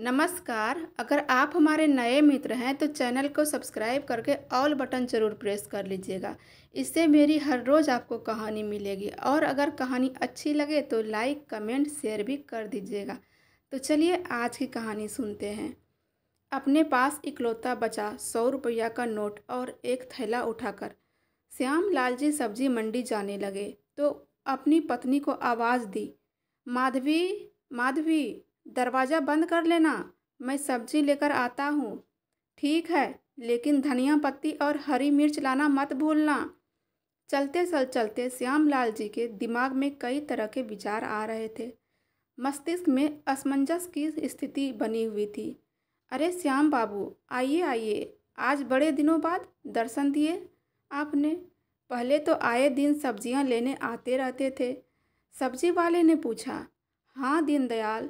नमस्कार अगर आप हमारे नए मित्र हैं तो चैनल को सब्सक्राइब करके ऑल बटन ज़रूर प्रेस कर लीजिएगा इससे मेरी हर रोज़ आपको कहानी मिलेगी और अगर कहानी अच्छी लगे तो लाइक कमेंट शेयर भी कर दीजिएगा तो चलिए आज की कहानी सुनते हैं अपने पास इकलौता बचा सौ रुपया का नोट और एक थैला उठाकर श्याम लाल जी सब्जी मंडी जाने लगे तो अपनी पत्नी को आवाज़ दी माधवी माधवी दरवाज़ा बंद कर लेना मैं सब्जी लेकर आता हूँ ठीक है लेकिन धनिया पत्ती और हरी मिर्च लाना मत भूलना चलते चल चलते लाल जी के दिमाग में कई तरह के विचार आ रहे थे मस्तिष्क में असमंजस की स्थिति बनी हुई थी अरे श्याम बाबू आइए आइए आज बड़े दिनों बाद दर्शन दिए आपने पहले तो आए दिन सब्जियां लेने आते रहते थे सब्जी वाले ने पूछा हाँ दीनदयाल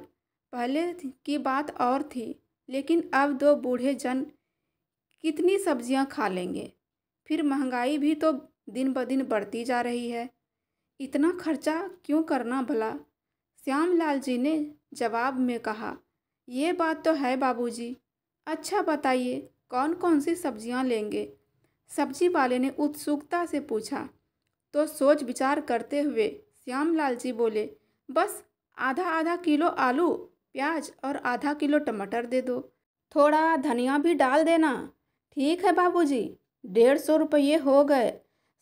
पहले की बात और थी लेकिन अब दो बूढ़े जन कितनी सब्जियां खा लेंगे फिर महंगाई भी तो दिन ब दिन बढ़ती जा रही है इतना खर्चा क्यों करना भला श्याम लाल जी ने जवाब में कहा ये बात तो है बाबूजी। अच्छा बताइए कौन कौन सी सब्जियां लेंगे सब्जी वाले ने उत्सुकता से पूछा तो सोच विचार करते हुए श्याम लाल जी बोले बस आधा आधा किलो आलू प्याज और आधा किलो टमाटर दे दो थोड़ा धनिया भी डाल देना ठीक है बाबूजी डेढ़ सौ रुपये हो गए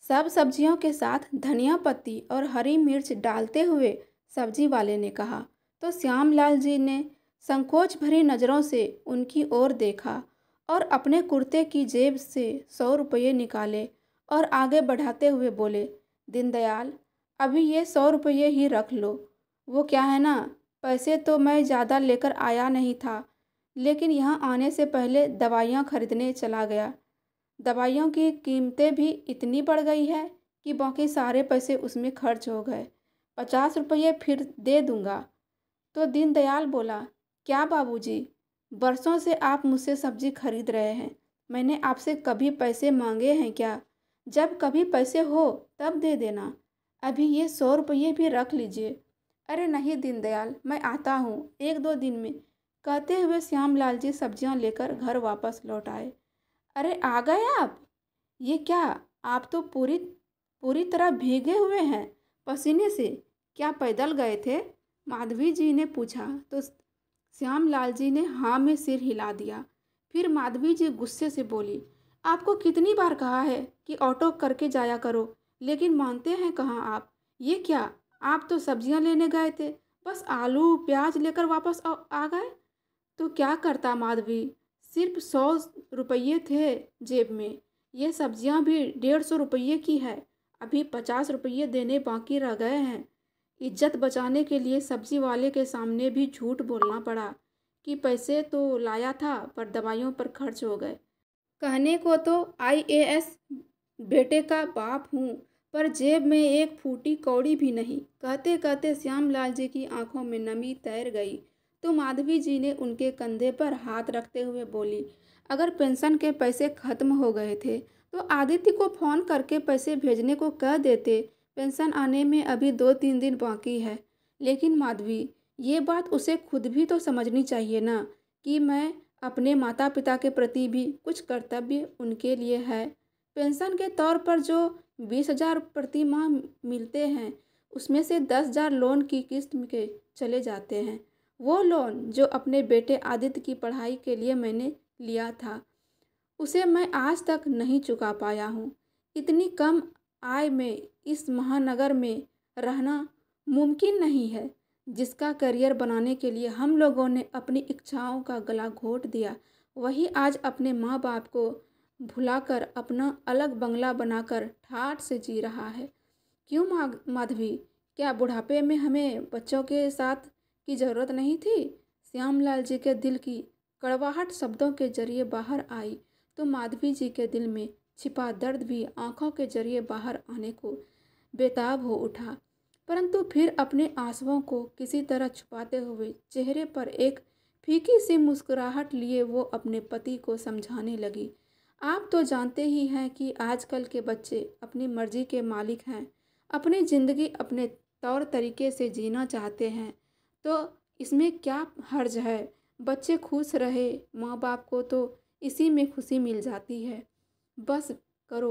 सब सब्जियों के साथ धनिया पत्ती और हरी मिर्च डालते हुए सब्जी वाले ने कहा तो श्याम लाल जी ने संकोच भरी नज़रों से उनकी ओर देखा और अपने कुर्ते की जेब से सौ रुपये निकाले और आगे बढ़ाते हुए बोले दीनदयाल अभी ये सौ रुपये ही रख लो वो क्या है ना पैसे तो मैं ज़्यादा लेकर आया नहीं था लेकिन यहाँ आने से पहले दवाइयाँ ख़रीदने चला गया दवाइयों की कीमतें भी इतनी बढ़ गई है कि बाकी सारे पैसे उसमें खर्च हो गए पचास रुपये फिर दे दूँगा तो दीनदयाल बोला क्या बाबूजी बरसों से आप मुझसे सब्जी खरीद रहे हैं मैंने आपसे कभी पैसे मांगे हैं क्या जब कभी पैसे हो तब दे देना अभी ये सौ रुपये भी रख लीजिए अरे नहीं दीनदयाल मैं आता हूँ एक दो दिन में कहते हुए श्याम लाल जी सब्जियाँ लेकर घर वापस लौट आए अरे आ गए आप ये क्या आप तो पूरी पूरी तरह भीगे हुए हैं पसीने से क्या पैदल गए थे माधवी जी ने पूछा तो श्याम लाल जी ने हाँ में सिर हिला दिया फिर माधवी जी गुस्से से बोली आपको कितनी बार कहा है कि ऑटो करके जाया करो लेकिन मानते हैं कहाँ आप ये क्या आप तो सब्जियां लेने गए थे बस आलू प्याज लेकर वापस आ, गए तो क्या करता माधवी सिर्फ सौ रुपये थे जेब में ये सब्जियां भी डेढ़ सौ रुपये की है अभी पचास रुपये देने बाकी रह गए हैं इज्जत बचाने के लिए सब्जी वाले के सामने भी झूठ बोलना पड़ा कि पैसे तो लाया था पर दवाइयों पर खर्च हो गए कहने को तो आईएएस बेटे का बाप हूँ पर जेब में एक फूटी कौड़ी भी नहीं कहते कहते श्याम लाल जी की आंखों में नमी तैर गई तो माधवी जी ने उनके कंधे पर हाथ रखते हुए बोली अगर पेंशन के पैसे खत्म हो गए थे तो आदित्य को फ़ोन करके पैसे भेजने को कह देते पेंशन आने में अभी दो तीन दिन बाकी है लेकिन माधवी ये बात उसे खुद भी तो समझनी चाहिए ना कि मैं अपने माता पिता के प्रति भी कुछ कर्तव्य उनके लिए है पेंशन के तौर पर जो बीस हजार प्रति माह मिलते हैं उसमें से दस हजार लोन की किस्त के चले जाते हैं वो लोन जो अपने बेटे आदित्य की पढ़ाई के लिए मैंने लिया था उसे मैं आज तक नहीं चुका पाया हूँ इतनी कम आय में इस महानगर में रहना मुमकिन नहीं है जिसका करियर बनाने के लिए हम लोगों ने अपनी इच्छाओं का गला घोट दिया वही आज अपने माँ बाप को भुलाकर अपना अलग बंगला बनाकर ठाठ से जी रहा है क्यों माधवी क्या बुढ़ापे में हमें बच्चों के साथ की जरूरत नहीं थी श्यामलाल जी के दिल की कड़वाहट शब्दों के जरिए बाहर आई तो माधवी जी के दिल में छिपा दर्द भी आंखों के जरिए बाहर आने को बेताब हो उठा परंतु फिर अपने आंसुओं को किसी तरह छुपाते हुए चेहरे पर एक फीकी सी मुस्कुराहट लिए वो अपने पति को समझाने लगी आप तो जानते ही हैं कि आजकल के बच्चे अपनी मर्जी के मालिक हैं अपनी ज़िंदगी अपने तौर तरीके से जीना चाहते हैं तो इसमें क्या हर्ज है बच्चे खुश रहे माँ बाप को तो इसी में खुशी मिल जाती है बस करो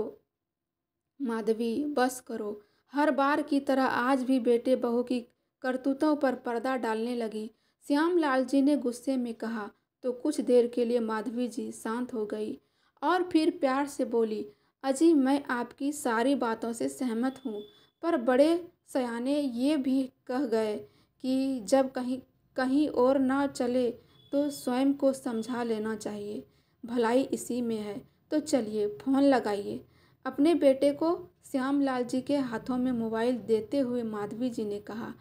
माधवी बस करो हर बार की तरह आज भी बेटे बहू की करतूतों पर पर्दा डालने लगी श्याम लाल जी ने गुस्से में कहा तो कुछ देर के लिए माधवी जी शांत हो गई और फिर प्यार से बोली अजी मैं आपकी सारी बातों से सहमत हूँ पर बड़े सयाने ये भी कह गए कि जब कहीं कहीं और ना चले तो स्वयं को समझा लेना चाहिए भलाई इसी में है तो चलिए फ़ोन लगाइए अपने बेटे को श्याम लाल जी के हाथों में मोबाइल देते हुए माधवी जी ने कहा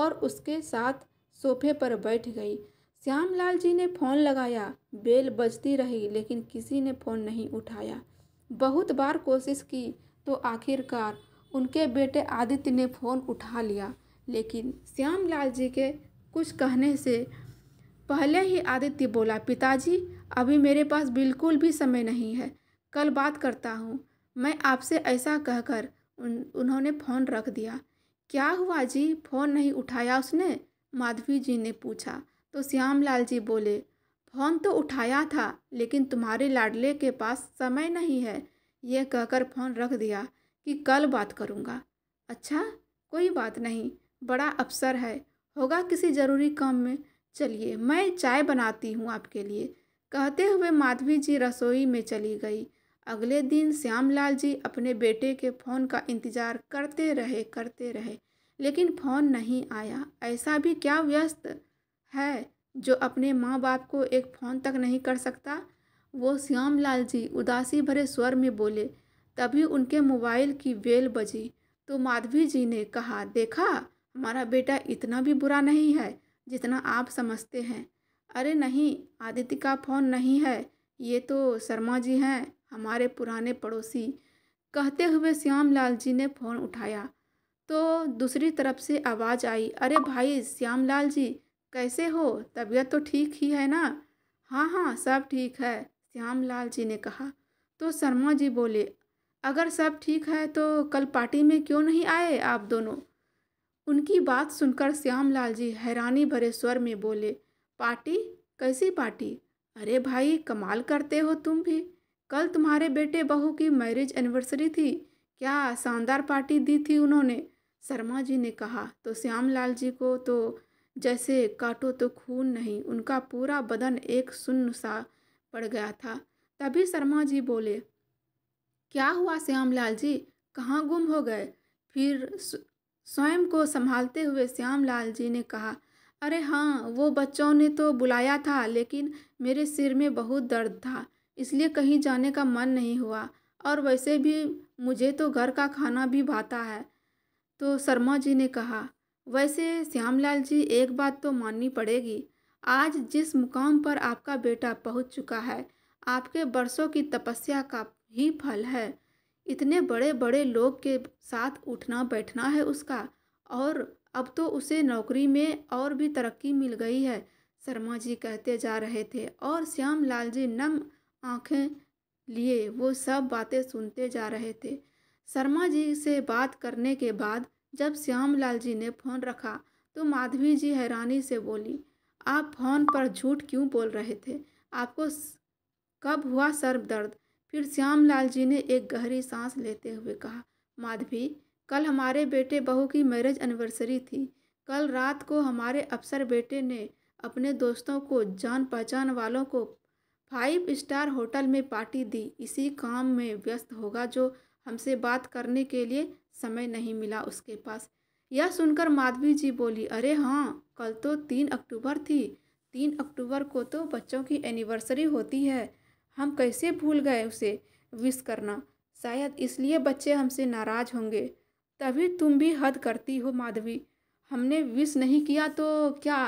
और उसके साथ सोफे पर बैठ गई श्यामलाल जी ने फोन लगाया बेल बजती रही लेकिन किसी ने फोन नहीं उठाया बहुत बार कोशिश की तो आखिरकार उनके बेटे आदित्य ने फ़ोन उठा लिया लेकिन श्यामलाल जी के कुछ कहने से पहले ही आदित्य बोला पिताजी अभी मेरे पास बिल्कुल भी समय नहीं है कल बात करता हूँ मैं आपसे ऐसा कहकर उन, उन्होंने फ़ोन रख दिया क्या हुआ जी फ़ोन नहीं उठाया उसने माधवी जी ने पूछा तो श्याम लाल जी बोले फ़ोन तो उठाया था लेकिन तुम्हारे लाडले के पास समय नहीं है यह कहकर फ़ोन रख दिया कि कल बात करूँगा अच्छा कोई बात नहीं बड़ा अफसर है होगा किसी ज़रूरी काम में चलिए मैं चाय बनाती हूँ आपके लिए कहते हुए माधवी जी रसोई में चली गई अगले दिन श्याम लाल जी अपने बेटे के फ़ोन का इंतज़ार करते रहे करते रहे लेकिन फ़ोन नहीं आया ऐसा भी क्या व्यस्त है जो अपने माँ बाप को एक फ़ोन तक नहीं कर सकता वो श्याम लाल जी उदासी भरे स्वर में बोले तभी उनके मोबाइल की बेल बजी तो माधवी जी ने कहा देखा हमारा बेटा इतना भी बुरा नहीं है जितना आप समझते हैं अरे नहीं आदित्य का फ़ोन नहीं है ये तो शर्मा जी हैं हमारे पुराने पड़ोसी कहते हुए श्याम लाल जी ने फ़ोन उठाया तो दूसरी तरफ से आवाज़ आई अरे भाई श्याम लाल जी कैसे हो तबीयत तो ठीक ही है ना हाँ हाँ सब ठीक है श्याम लाल जी ने कहा तो शर्मा जी बोले अगर सब ठीक है तो कल पार्टी में क्यों नहीं आए आप दोनों उनकी बात सुनकर श्याम लाल जी हैरानी भरे स्वर में बोले पार्टी कैसी पार्टी अरे भाई कमाल करते हो तुम भी कल तुम्हारे बेटे बहू की मैरिज एनिवर्सरी थी क्या शानदार पार्टी दी थी उन्होंने शर्मा जी ने कहा तो श्याम लाल जी को तो जैसे काटो तो खून नहीं उनका पूरा बदन एक सुन्न सा पड़ गया था तभी शर्मा जी बोले क्या हुआ श्यामलाल जी कहाँ गुम हो गए फिर स्वयं को संभालते हुए श्यामलाल जी ने कहा अरे हाँ वो बच्चों ने तो बुलाया था लेकिन मेरे सिर में बहुत दर्द था इसलिए कहीं जाने का मन नहीं हुआ और वैसे भी मुझे तो घर का खाना भी भाता है तो शर्मा जी ने कहा वैसे श्यामलाल जी एक बात तो माननी पड़ेगी आज जिस मुकाम पर आपका बेटा पहुंच चुका है आपके बरसों की तपस्या का ही फल है इतने बड़े बड़े लोग के साथ उठना बैठना है उसका और अब तो उसे नौकरी में और भी तरक्की मिल गई है शर्मा जी कहते जा रहे थे और श्याम लाल जी नम आँखें लिए वो सब बातें सुनते जा रहे थे शर्मा जी से बात करने के बाद जब श्यामलाल जी ने फोन रखा तो माधवी जी हैरानी से बोली आप फोन पर झूठ क्यों बोल रहे थे आपको कब हुआ सर दर्द फिर श्यामलाल जी ने एक गहरी सांस लेते हुए कहा माधवी कल हमारे बेटे बहू की मैरिज एनिवर्सरी थी कल रात को हमारे अफसर बेटे ने अपने दोस्तों को जान पहचान वालों को फाइव स्टार होटल में पार्टी दी इसी काम में व्यस्त होगा जो हमसे बात करने के लिए समय नहीं मिला उसके पास यह सुनकर माधवी जी बोली अरे हाँ कल तो तीन अक्टूबर थी तीन अक्टूबर को तो बच्चों की एनिवर्सरी होती है हम कैसे भूल गए उसे विश करना शायद इसलिए बच्चे हमसे नाराज़ होंगे तभी तुम भी हद करती हो माधवी हमने विश नहीं किया तो क्या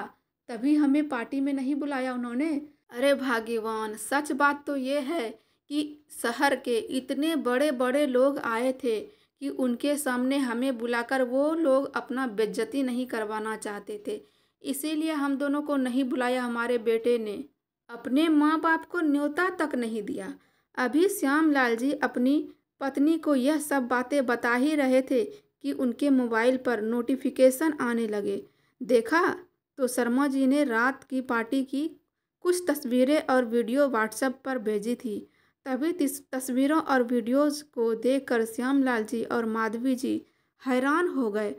तभी हमें पार्टी में नहीं बुलाया उन्होंने अरे भाग्यवान सच बात तो ये है कि शहर के इतने बड़े बड़े लोग आए थे कि उनके सामने हमें बुलाकर वो लोग अपना बेज्जती नहीं करवाना चाहते थे इसीलिए हम दोनों को नहीं बुलाया हमारे बेटे ने अपने माँ बाप को न्योता तक नहीं दिया अभी श्याम लाल जी अपनी पत्नी को यह सब बातें बता ही रहे थे कि उनके मोबाइल पर नोटिफिकेशन आने लगे देखा तो शर्मा जी ने रात की पार्टी की कुछ तस्वीरें और वीडियो व्हाट्सएप पर भेजी थी तभी तस्वीरों और वीडियोस को देखकर श्यामलाल जी और माधवी जी हैरान हो गए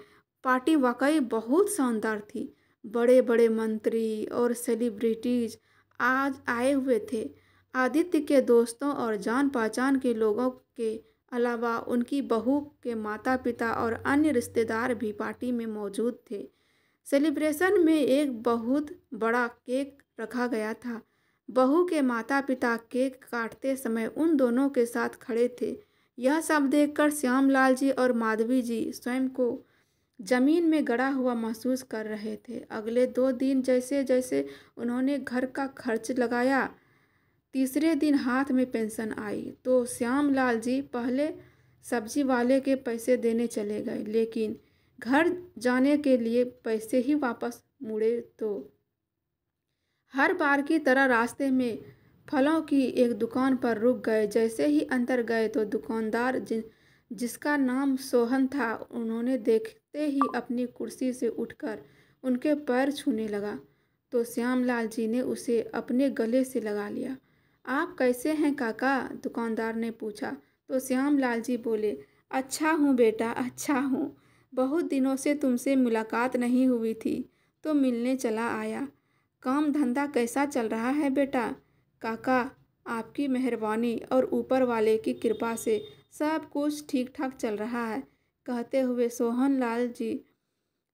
पार्टी वाकई बहुत शानदार थी बड़े बड़े मंत्री और सेलिब्रिटीज आज आए हुए थे आदित्य के दोस्तों और जान पहचान के लोगों के अलावा उनकी बहू के माता पिता और अन्य रिश्तेदार भी पार्टी में मौजूद थे सेलिब्रेशन में एक बहुत बड़ा केक रखा गया था बहू के माता पिता केक काटते समय उन दोनों के साथ खड़े थे यह सब देखकर श्यामलाल जी और माधवी जी स्वयं को जमीन में गड़ा हुआ महसूस कर रहे थे अगले दो दिन जैसे जैसे उन्होंने घर का खर्च लगाया तीसरे दिन हाथ में पेंशन आई तो श्यामलाल जी पहले सब्जी वाले के पैसे देने चले गए लेकिन घर जाने के लिए पैसे ही वापस मुड़े तो हर बार की तरह रास्ते में फलों की एक दुकान पर रुक गए जैसे ही अंदर गए तो दुकानदार जिन जिसका नाम सोहन था उन्होंने देखते ही अपनी कुर्सी से उठकर उनके पैर छूने लगा तो श्यामलाल जी ने उसे अपने गले से लगा लिया आप कैसे हैं काका दुकानदार ने पूछा तो श्यामलाल जी बोले अच्छा हूँ बेटा अच्छा हूँ बहुत दिनों से तुमसे मुलाकात नहीं हुई थी तो मिलने चला आया काम धंधा कैसा चल रहा है बेटा काका आपकी मेहरबानी और ऊपर वाले की कृपा से सब कुछ ठीक ठाक चल रहा है कहते हुए सोहन लाल जी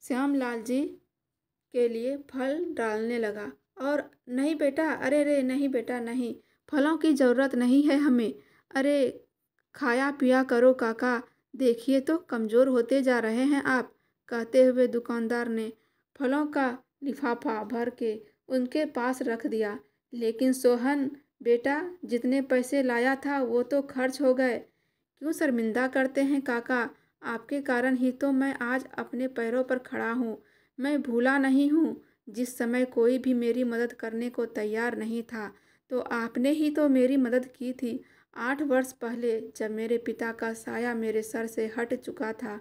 श्याम लाल जी के लिए फल डालने लगा और नहीं बेटा अरे रे नहीं बेटा नहीं फलों की ज़रूरत नहीं है हमें अरे खाया पिया करो काका देखिए तो कमज़ोर होते जा रहे हैं आप कहते हुए दुकानदार ने फलों का लिफाफा भर के उनके पास रख दिया लेकिन सोहन बेटा जितने पैसे लाया था वो तो खर्च हो गए क्यों शर्मिंदा करते हैं काका आपके कारण ही तो मैं आज अपने पैरों पर खड़ा हूँ मैं भूला नहीं हूँ जिस समय कोई भी मेरी मदद करने को तैयार नहीं था तो आपने ही तो मेरी मदद की थी आठ वर्ष पहले जब मेरे पिता का साया मेरे सर से हट चुका था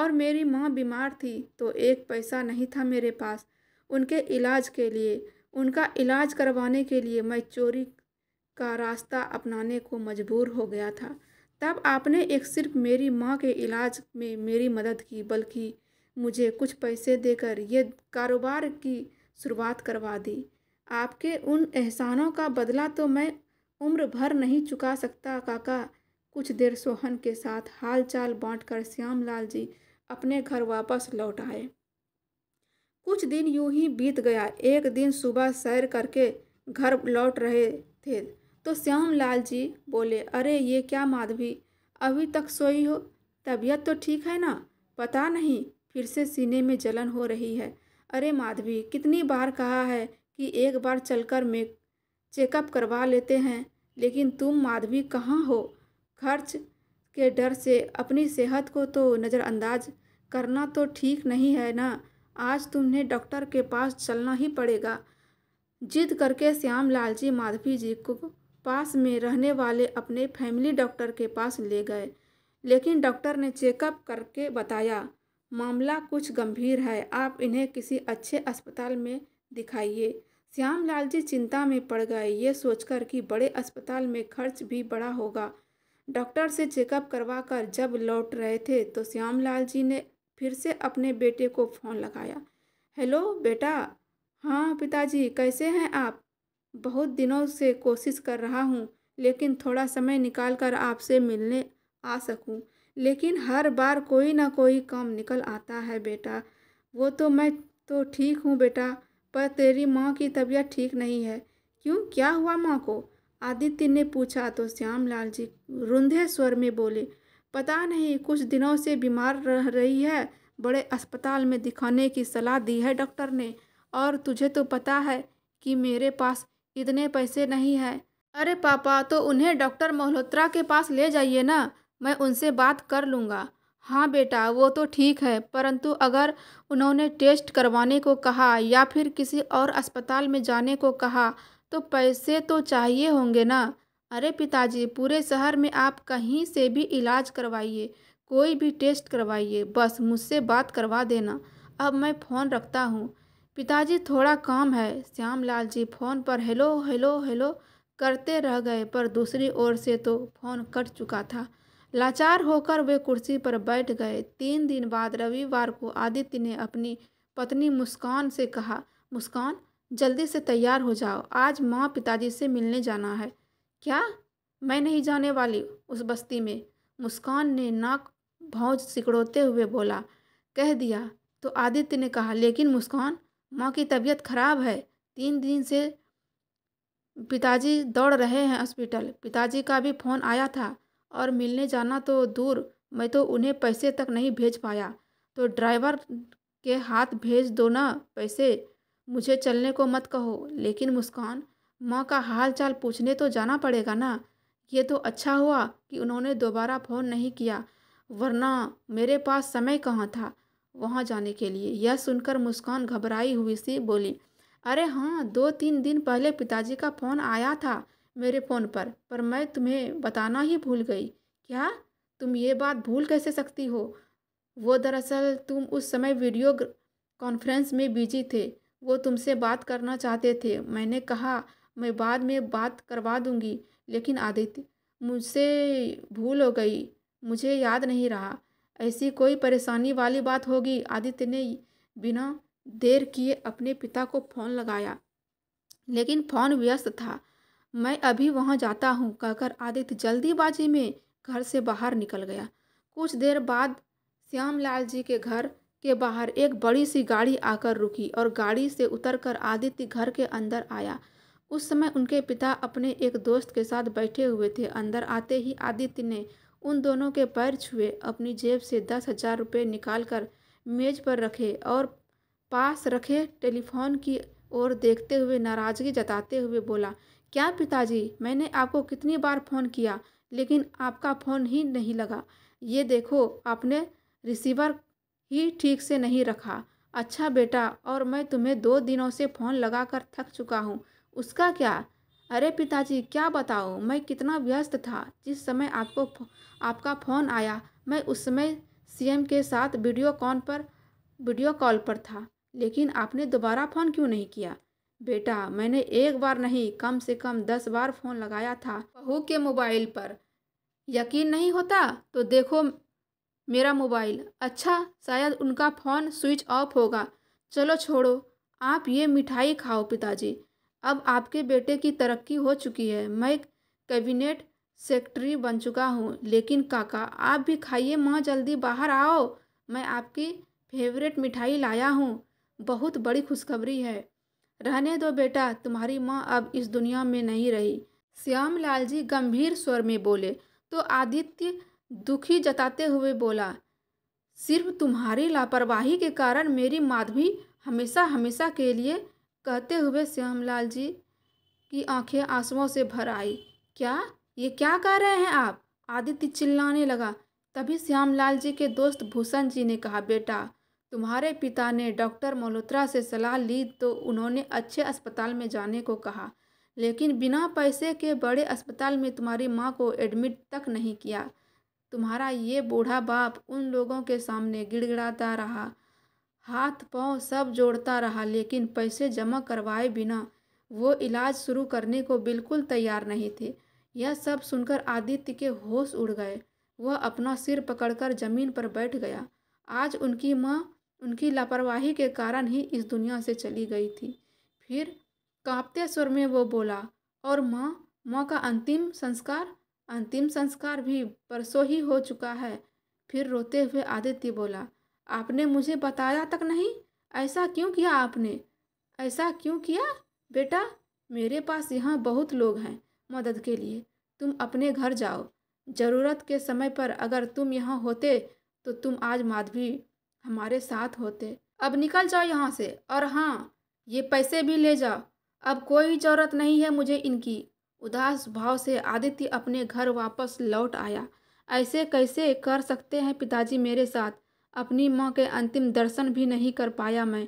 और मेरी माँ बीमार थी तो एक पैसा नहीं था मेरे पास उनके इलाज के लिए उनका इलाज करवाने के लिए मैं चोरी का रास्ता अपनाने को मजबूर हो गया था तब आपने एक सिर्फ मेरी माँ के इलाज में मेरी मदद की बल्कि मुझे कुछ पैसे देकर ये कारोबार की शुरुआत करवा दी आपके उन एहसानों का बदला तो मैं उम्र भर नहीं चुका सकता काका कुछ देर सोहन के साथ हालचाल बांटकर बाँट कर जी अपने घर वापस लौट आए कुछ दिन यूं ही बीत गया एक दिन सुबह सैर करके घर लौट रहे थे तो श्याम लाल जी बोले अरे ये क्या माधवी अभी तक सोई हो तबीयत तो ठीक है ना पता नहीं फिर से सीने में जलन हो रही है अरे माधवी कितनी बार कहा है कि एक बार चलकर मैं चेकअप करवा लेते हैं लेकिन तुम माधवी कहाँ हो खर्च के डर से अपनी सेहत को तो नज़रअंदाज करना तो ठीक नहीं है ना आज तुम्हें डॉक्टर के पास चलना ही पड़ेगा जिद करके श्याम लाल जी माधवी जी को पास में रहने वाले अपने फैमिली डॉक्टर के पास ले गए लेकिन डॉक्टर ने चेकअप करके बताया मामला कुछ गंभीर है आप इन्हें किसी अच्छे अस्पताल में दिखाइए श्याम लाल जी चिंता में पड़ गए ये सोचकर कि बड़े अस्पताल में खर्च भी बड़ा होगा डॉक्टर से चेकअप करवा कर जब लौट रहे थे तो श्याम लाल जी ने फिर से अपने बेटे को फ़ोन लगाया हेलो बेटा हाँ पिताजी कैसे हैं आप बहुत दिनों से कोशिश कर रहा हूँ लेकिन थोड़ा समय निकाल कर आपसे मिलने आ सकूँ लेकिन हर बार कोई ना कोई काम निकल आता है बेटा वो तो मैं तो ठीक हूँ बेटा पर तेरी माँ की तबीयत ठीक नहीं है क्यों क्या हुआ माँ को आदित्य ने पूछा तो श्याम लाल जी रुंधे स्वर में बोले पता नहीं कुछ दिनों से बीमार रह रही है बड़े अस्पताल में दिखाने की सलाह दी है डॉक्टर ने और तुझे तो पता है कि मेरे पास इतने पैसे नहीं है अरे पापा तो उन्हें डॉक्टर मल्होत्रा के पास ले जाइए ना मैं उनसे बात कर लूँगा हाँ बेटा वो तो ठीक है परंतु अगर उन्होंने टेस्ट करवाने को कहा या फिर किसी और अस्पताल में जाने को कहा तो पैसे तो चाहिए होंगे ना अरे पिताजी पूरे शहर में आप कहीं से भी इलाज करवाइए कोई भी टेस्ट करवाइए बस मुझसे बात करवा देना अब मैं फ़ोन रखता हूँ पिताजी थोड़ा काम है श्यामलाल जी फ़ोन पर हेलो हेलो हेलो करते रह गए पर दूसरी ओर से तो फ़ोन कट चुका था लाचार होकर वे कुर्सी पर बैठ गए तीन दिन बाद रविवार को आदित्य ने अपनी पत्नी मुस्कान से कहा मुस्कान जल्दी से तैयार हो जाओ आज माँ पिताजी से मिलने जाना है क्या मैं नहीं जाने वाली उस बस्ती में मुस्कान ने नाक भौज सिकड़ोते हुए बोला कह दिया तो आदित्य ने कहा लेकिन मुस्कान माँ की तबीयत खराब है तीन दिन से पिताजी दौड़ रहे हैं हॉस्पिटल पिताजी का भी फ़ोन आया था और मिलने जाना तो दूर मैं तो उन्हें पैसे तक नहीं भेज पाया तो ड्राइवर के हाथ भेज दो ना पैसे मुझे चलने को मत कहो लेकिन मुस्कान माँ का हाल चाल पूछने तो जाना पड़ेगा ना ये तो अच्छा हुआ कि उन्होंने दोबारा फ़ोन नहीं किया वरना मेरे पास समय कहाँ था वहाँ जाने के लिए यह सुनकर मुस्कान घबराई हुई सी बोली अरे हाँ दो तीन दिन पहले पिताजी का फ़ोन आया था मेरे फ़ोन पर पर मैं तुम्हें बताना ही भूल गई क्या तुम ये बात भूल कैसे सकती हो वो दरअसल तुम उस समय वीडियो कॉन्फ्रेंस में बिजी थे वो तुमसे बात करना चाहते थे मैंने कहा मैं बाद में बात करवा दूँगी लेकिन आदित्य मुझसे भूल हो गई मुझे याद नहीं रहा ऐसी कोई परेशानी वाली बात होगी आदित्य ने बिना देर किए अपने पिता को फ़ोन लगाया लेकिन फ़ोन व्यस्त था मैं अभी वहाँ जाता हूँ कहकर आदित्य जल्दीबाजी में घर से बाहर निकल गया कुछ देर बाद श्यामलाल जी के घर के बाहर एक बड़ी सी गाड़ी आकर रुकी और गाड़ी से उतरकर आदित्य घर के अंदर आया उस समय उनके पिता अपने एक दोस्त के साथ बैठे हुए थे अंदर आते ही आदित्य ने उन दोनों के पैर छुए अपनी जेब से दस हजार रुपये निकाल कर मेज पर रखे और पास रखे टेलीफोन की ओर देखते हुए नाराज़गी जताते हुए बोला क्या पिताजी मैंने आपको कितनी बार फ़ोन किया लेकिन आपका फ़ोन ही नहीं लगा ये देखो आपने रिसीवर ही ठीक से नहीं रखा अच्छा बेटा और मैं तुम्हें दो दिनों से फ़ोन लगाकर थक चुका हूँ उसका क्या अरे पिताजी क्या बताऊँ मैं कितना व्यस्त था जिस समय आपको आपका फ़ोन आया मैं उस समय सीएम के साथ वीडियो कॉल पर वीडियो कॉल पर था लेकिन आपने दोबारा फ़ोन क्यों नहीं किया बेटा मैंने एक बार नहीं कम से कम दस बार फ़ोन लगाया था बहू के मोबाइल पर यकीन नहीं होता तो देखो मेरा मोबाइल अच्छा शायद उनका फ़ोन स्विच ऑफ होगा चलो छोड़ो आप ये मिठाई खाओ पिताजी अब आपके बेटे की तरक्की हो चुकी है मैं कैबिनेट सेक्रेटरी बन चुका हूँ लेकिन काका आप भी खाइए माँ जल्दी बाहर आओ मैं आपकी फेवरेट मिठाई लाया हूँ बहुत बड़ी खुशखबरी है रहने दो बेटा तुम्हारी माँ अब इस दुनिया में नहीं रही श्याम लाल जी गंभीर स्वर में बोले तो आदित्य दुखी जताते हुए बोला सिर्फ तुम्हारी लापरवाही के कारण मेरी माधवी हमेशा हमेशा के लिए कहते हुए श्यामलाल जी की आंखें आंसुओं से भर आई क्या ये क्या कह रहे हैं आप आदित्य चिल्लाने लगा तभी श्यामलाल जी के दोस्त भूषण जी ने कहा बेटा तुम्हारे पिता ने डॉक्टर मल्होत्रा से सलाह ली तो उन्होंने अच्छे अस्पताल में जाने को कहा लेकिन बिना पैसे के बड़े अस्पताल में तुम्हारी माँ को एडमिट तक नहीं किया तुम्हारा ये बूढ़ा बाप उन लोगों के सामने गिड़गिड़ाता रहा हाथ पांव सब जोड़ता रहा लेकिन पैसे जमा करवाए बिना वो इलाज शुरू करने को बिल्कुल तैयार नहीं थे यह सब सुनकर आदित्य के होश उड़ गए वह अपना सिर पकड़कर जमीन पर बैठ गया आज उनकी माँ उनकी लापरवाही के कारण ही इस दुनिया से चली गई थी फिर कांपते स्वर में वो बोला और माँ माँ का अंतिम संस्कार अंतिम संस्कार भी परसों ही हो चुका है फिर रोते हुए आदित्य बोला आपने मुझे बताया तक नहीं ऐसा क्यों किया आपने ऐसा क्यों किया बेटा मेरे पास यहाँ बहुत लोग हैं मदद के लिए तुम अपने घर जाओ ज़रूरत के समय पर अगर तुम यहाँ होते तो तुम आज माधवी हमारे साथ होते अब निकल जाओ यहाँ से और हाँ ये पैसे भी ले जाओ अब कोई ज़रूरत नहीं है मुझे इनकी उदास भाव से आदित्य अपने घर वापस लौट आया ऐसे कैसे कर सकते हैं पिताजी मेरे साथ अपनी माँ के अंतिम दर्शन भी नहीं कर पाया मैं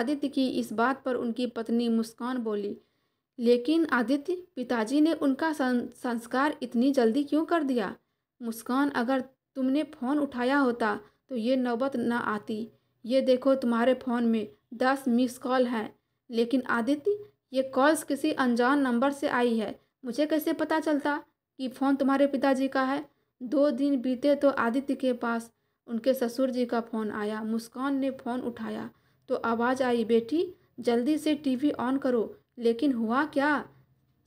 आदित्य की इस बात पर उनकी पत्नी मुस्कान बोली लेकिन आदित्य पिताजी ने उनका संस्कार इतनी जल्दी क्यों कर दिया मुस्कान अगर तुमने फ़ोन उठाया होता तो ये नौबत न आती ये देखो तुम्हारे फ़ोन में दस मिस कॉल हैं लेकिन आदित्य ये कॉल्स किसी अनजान नंबर से आई है मुझे कैसे पता चलता कि फ़ोन तुम्हारे पिताजी का है दो दिन बीते तो आदित्य के पास उनके ससुर जी का फ़ोन आया मुस्कान ने फ़ोन उठाया तो आवाज़ आई बेटी जल्दी से टीवी ऑन करो लेकिन हुआ क्या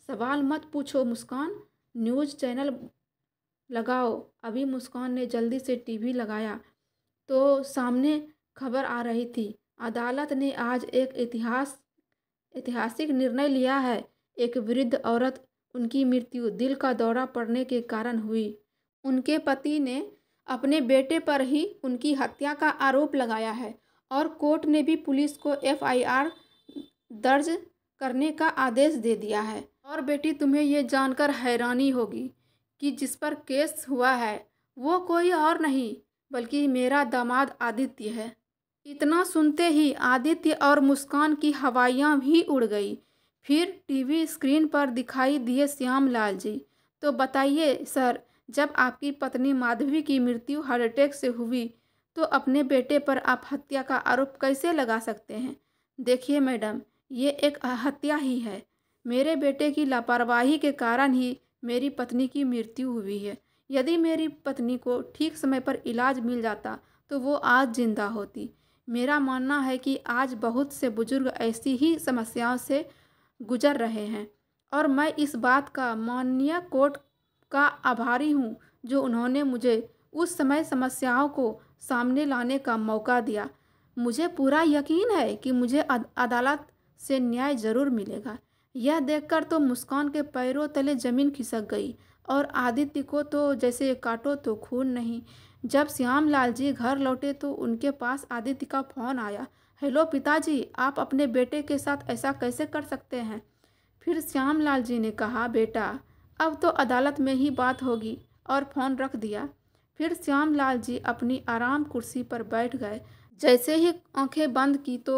सवाल मत पूछो मुस्कान न्यूज़ चैनल लगाओ अभी मुस्कान ने जल्दी से टीवी लगाया तो सामने खबर आ रही थी अदालत ने आज एक इतिहास ऐतिहासिक निर्णय लिया है एक वृद्ध औरत उनकी मृत्यु दिल का दौरा पड़ने के कारण हुई उनके पति ने अपने बेटे पर ही उनकी हत्या का आरोप लगाया है और कोर्ट ने भी पुलिस को एफआईआर दर्ज करने का आदेश दे दिया है और बेटी तुम्हें यह जानकर हैरानी होगी कि जिस पर केस हुआ है वो कोई और नहीं बल्कि मेरा दामाद आदित्य है इतना सुनते ही आदित्य और मुस्कान की हवाइयाँ भी उड़ गई फिर टीवी स्क्रीन पर दिखाई दिए श्याम लाल जी तो बताइए सर जब आपकी पत्नी माधवी की मृत्यु हार्ट अटैक से हुई तो अपने बेटे पर आप हत्या का आरोप कैसे लगा सकते हैं देखिए मैडम ये एक हत्या ही है मेरे बेटे की लापरवाही के कारण ही मेरी पत्नी की मृत्यु हुई है यदि मेरी पत्नी को ठीक समय पर इलाज मिल जाता तो वो आज जिंदा होती मेरा मानना है कि आज बहुत से बुज़ुर्ग ऐसी ही समस्याओं से गुजर रहे हैं और मैं इस बात का माननीय कोर्ट का आभारी हूँ जो उन्होंने मुझे उस समय समस्याओं को सामने लाने का मौका दिया मुझे पूरा यकीन है कि मुझे अदालत से न्याय ज़रूर मिलेगा यह देखकर तो मुस्कान के पैरों तले ज़मीन खिसक गई और आदित्य को तो जैसे काटो तो खून नहीं जब श्याम लाल जी घर लौटे तो उनके पास आदित्य का फोन आया हेलो पिताजी आप अपने बेटे के साथ ऐसा कैसे कर सकते हैं फिर श्याम लाल जी ने कहा बेटा अब तो अदालत में ही बात होगी और फ़ोन रख दिया फिर श्याम लाल जी अपनी आराम कुर्सी पर बैठ गए जैसे ही आंखें बंद की तो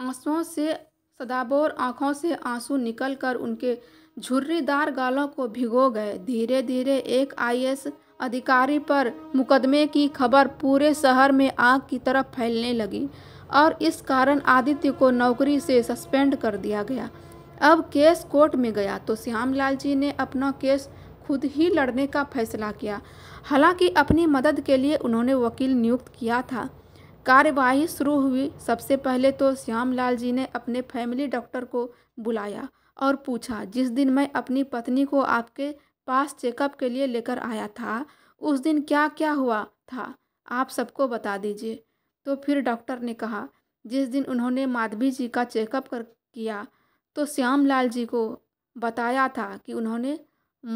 आंसुओं से सदाबोर आंखों से आंसू निकलकर उनके झुर्रीदार गालों को भिगो गए धीरे धीरे एक आईएएस अधिकारी पर मुकदमे की खबर पूरे शहर में आग की तरफ फैलने लगी और इस कारण आदित्य को नौकरी से सस्पेंड कर दिया गया अब केस कोर्ट में गया तो लाल जी ने अपना केस खुद ही लड़ने का फैसला किया हालांकि अपनी मदद के लिए उन्होंने वकील नियुक्त किया था कार्यवाही शुरू हुई सबसे पहले तो लाल जी ने अपने फैमिली डॉक्टर को बुलाया और पूछा जिस दिन मैं अपनी पत्नी को आपके पास चेकअप के लिए लेकर आया था उस दिन क्या क्या हुआ था आप सबको बता दीजिए तो फिर डॉक्टर ने कहा जिस दिन उन्होंने माधवी जी का चेकअप कर किया तो श्याम लाल जी को बताया था कि उन्होंने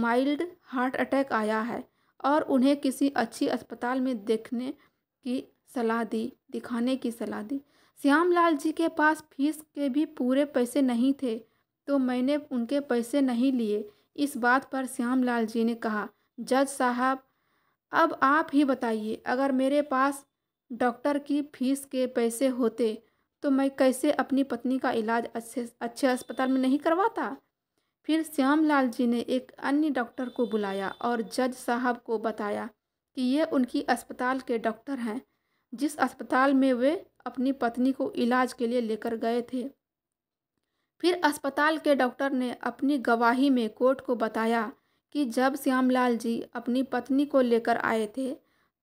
माइल्ड हार्ट अटैक आया है और उन्हें किसी अच्छी अस्पताल में देखने की सलाह दी दिखाने की सलाह दी श्याम लाल जी के पास फीस के भी पूरे पैसे नहीं थे तो मैंने उनके पैसे नहीं लिए इस बात पर श्याम लाल जी ने कहा जज साहब अब आप ही बताइए अगर मेरे पास डॉक्टर की फीस के पैसे होते तो मैं कैसे अपनी पत्नी का इलाज अच्छे अच्छे अस्पताल में नहीं करवाता फिर श्याम लाल जी ने एक अन्य डॉक्टर को बुलाया और जज साहब को बताया कि ये उनकी अस्पताल के डॉक्टर हैं जिस अस्पताल में वे अपनी पत्नी को इलाज के लिए लेकर गए थे फिर अस्पताल के डॉक्टर ने अपनी गवाही में कोर्ट को बताया कि जब श्याम लाल जी अपनी पत्नी को लेकर आए थे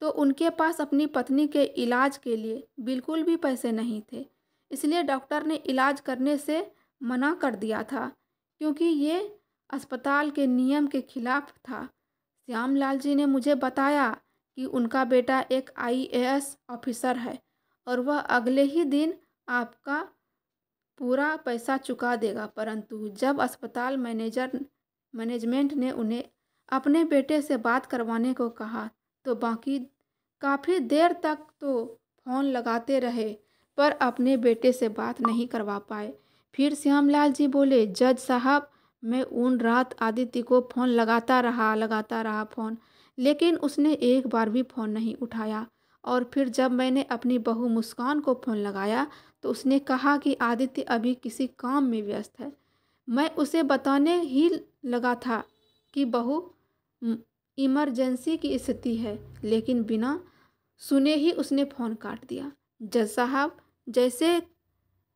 तो उनके पास अपनी पत्नी के इलाज के लिए बिल्कुल भी पैसे नहीं थे इसलिए डॉक्टर ने इलाज करने से मना कर दिया था क्योंकि ये अस्पताल के नियम के खिलाफ था श्यामलाल जी ने मुझे बताया कि उनका बेटा एक आईएएस ऑफिसर है और वह अगले ही दिन आपका पूरा पैसा चुका देगा परंतु जब अस्पताल मैनेजर मैनेजमेंट ने उन्हें अपने बेटे से बात करवाने को कहा तो बाकी काफ़ी देर तक तो फ़ोन लगाते रहे पर अपने बेटे से बात नहीं करवा पाए फिर श्यामलाल जी बोले जज साहब मैं उन रात आदित्य को फ़ोन लगाता रहा लगाता रहा फ़ोन लेकिन उसने एक बार भी फ़ोन नहीं उठाया और फिर जब मैंने अपनी बहू मुस्कान को फ़ोन लगाया तो उसने कहा कि आदित्य अभी किसी काम में व्यस्त है मैं उसे बताने ही लगा था कि बहू इमरजेंसी की स्थिति है लेकिन बिना सुने ही उसने फ़ोन काट दिया जज साहब जैसे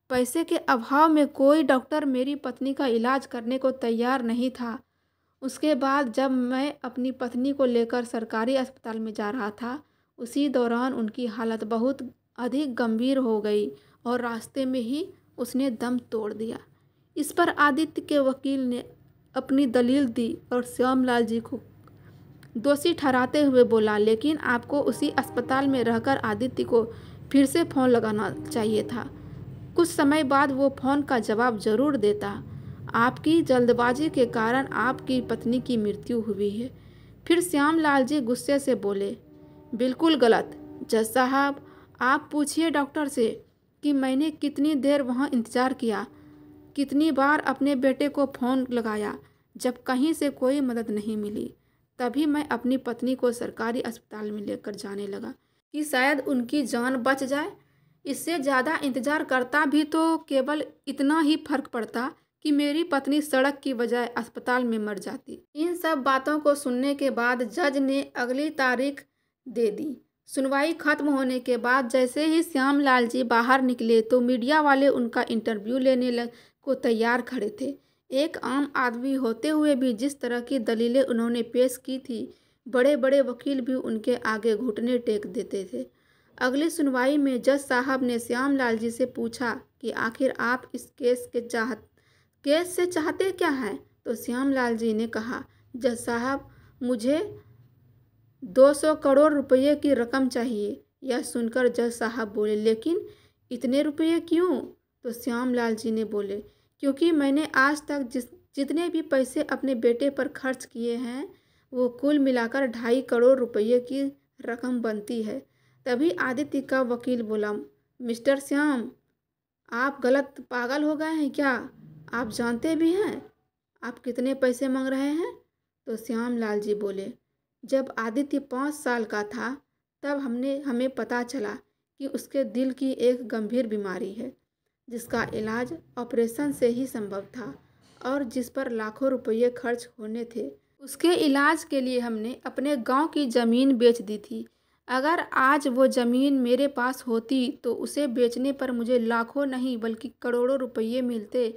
पैसे के अभाव में कोई डॉक्टर मेरी पत्नी का इलाज करने को तैयार नहीं था उसके बाद जब मैं अपनी पत्नी को लेकर सरकारी अस्पताल में जा रहा था उसी दौरान उनकी हालत बहुत अधिक गंभीर हो गई और रास्ते में ही उसने दम तोड़ दिया इस पर आदित्य के वकील ने अपनी दलील दी और श्यामलाल जी को दोषी ठहराते हुए बोला लेकिन आपको उसी अस्पताल में रहकर आदित्य को फिर से फ़ोन लगाना चाहिए था कुछ समय बाद वो फ़ोन का जवाब जरूर देता आपकी जल्दबाजी के कारण आपकी पत्नी की मृत्यु हुई है फिर श्याम लाल जी गुस्से से बोले बिल्कुल गलत जज साहब आप पूछिए डॉक्टर से कि मैंने कितनी देर वहाँ इंतज़ार किया कितनी बार अपने बेटे को फ़ोन लगाया जब कहीं से कोई मदद नहीं मिली तभी मैं अपनी पत्नी को सरकारी अस्पताल में लेकर जाने लगा कि शायद उनकी जान बच जाए इससे ज़्यादा इंतज़ार करता भी तो केवल इतना ही फर्क पड़ता कि मेरी पत्नी सड़क की बजाय अस्पताल में मर जाती इन सब बातों को सुनने के बाद जज ने अगली तारीख दे दी सुनवाई खत्म होने के बाद जैसे ही श्याम लाल जी बाहर निकले तो मीडिया वाले उनका इंटरव्यू लेने लग को तैयार खड़े थे एक आम आदमी होते हुए भी जिस तरह की दलीलें उन्होंने पेश की थी बड़े बड़े वकील भी उनके आगे घुटने टेक देते थे अगली सुनवाई में जज साहब ने श्याम लाल जी से पूछा कि आखिर आप इस केस के चाह केस से चाहते क्या हैं तो श्याम लाल जी ने कहा जज साहब मुझे 200 करोड़ रुपये की रकम चाहिए यह सुनकर जज साहब बोले लेकिन इतने रुपये क्यों तो श्याम लाल जी ने बोले क्योंकि मैंने आज तक जिस जितने भी पैसे अपने बेटे पर खर्च किए हैं वो कुल मिलाकर ढाई करोड़ रुपये की रकम बनती है तभी आदित्य का वकील बोला मिस्टर श्याम आप गलत पागल हो गए हैं क्या आप जानते भी हैं आप कितने पैसे मांग रहे हैं तो श्याम लाल जी बोले जब आदित्य पाँच साल का था तब हमने हमें पता चला कि उसके दिल की एक गंभीर बीमारी है जिसका इलाज ऑपरेशन से ही संभव था और जिस पर लाखों रुपये खर्च होने थे उसके इलाज के लिए हमने अपने गांव की ज़मीन बेच दी थी अगर आज वो ज़मीन मेरे पास होती तो उसे बेचने पर मुझे लाखों नहीं बल्कि करोड़ों रुपये मिलते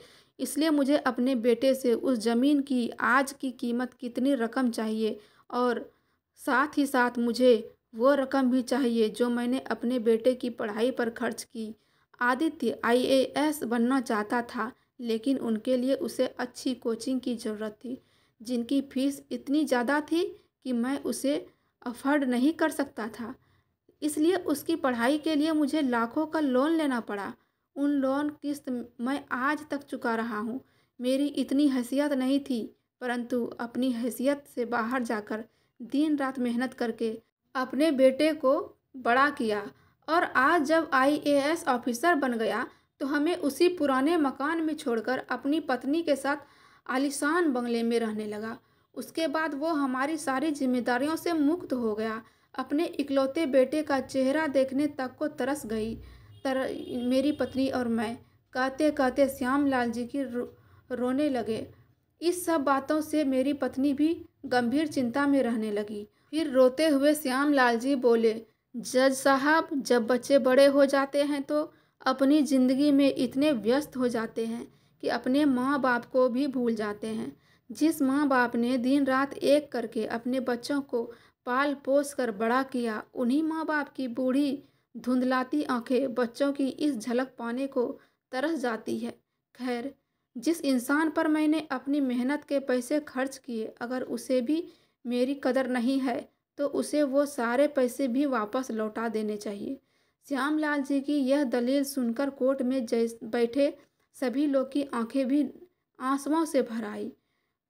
इसलिए मुझे अपने बेटे से उस ज़मीन की आज की कीमत कितनी रकम चाहिए और साथ ही साथ मुझे वो रकम भी चाहिए जो मैंने अपने बेटे की पढ़ाई पर खर्च की आदित्य आईएएस बनना चाहता था लेकिन उनके लिए उसे अच्छी कोचिंग की ज़रूरत थी जिनकी फ़ीस इतनी ज़्यादा थी कि मैं उसे अफर्ड नहीं कर सकता था इसलिए उसकी पढ़ाई के लिए मुझे लाखों का लोन लेना पड़ा उन लोन किस्त मैं आज तक चुका रहा हूँ मेरी इतनी हैसियत नहीं थी परंतु अपनी हैसियत से बाहर जाकर दिन रात मेहनत करके अपने बेटे को बड़ा किया और आज जब आईएएस ऑफिसर बन गया तो हमें उसी पुराने मकान में छोड़कर अपनी पत्नी के साथ आलिशान बंगले में रहने लगा उसके बाद वो हमारी सारी जिम्मेदारियों से मुक्त हो गया अपने इकलौते बेटे का चेहरा देखने तक को तरस गई तर मेरी पत्नी और मैं कहते कहते श्याम लाल जी की रो, रोने लगे इस सब बातों से मेरी पत्नी भी गंभीर चिंता में रहने लगी फिर रोते हुए श्याम लाल जी बोले जज साहब जब बच्चे बड़े हो जाते हैं तो अपनी ज़िंदगी में इतने व्यस्त हो जाते हैं कि अपने माँ बाप को भी भूल जाते हैं जिस माँ बाप ने दिन रात एक करके अपने बच्चों को पाल पोस कर बड़ा किया उन्हीं माँ बाप की बूढ़ी धुंधलाती आंखें बच्चों की इस झलक पाने को तरस जाती है खैर जिस इंसान पर मैंने अपनी मेहनत के पैसे खर्च किए अगर उसे भी मेरी कदर नहीं है तो उसे वो सारे पैसे भी वापस लौटा देने चाहिए श्यामलाल जी की यह दलील सुनकर कोर्ट में जैस बैठे सभी लोग की आंखें भी आंसुओं से भर आई